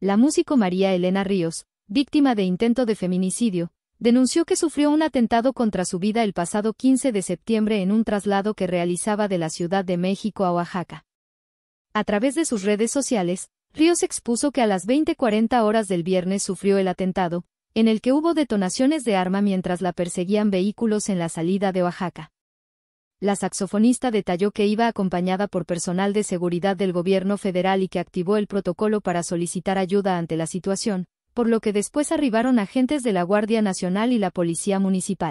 La músico María Elena Ríos, víctima de intento de feminicidio, denunció que sufrió un atentado contra su vida el pasado 15 de septiembre en un traslado que realizaba de la Ciudad de México a Oaxaca. A través de sus redes sociales, Ríos expuso que a las 20:40 horas del viernes sufrió el atentado, en el que hubo detonaciones de arma mientras la perseguían vehículos en la salida de Oaxaca. La saxofonista detalló que iba acompañada por personal de seguridad del gobierno federal y que activó el protocolo para solicitar ayuda ante la situación, por lo que después arribaron agentes de la Guardia Nacional y la Policía Municipal.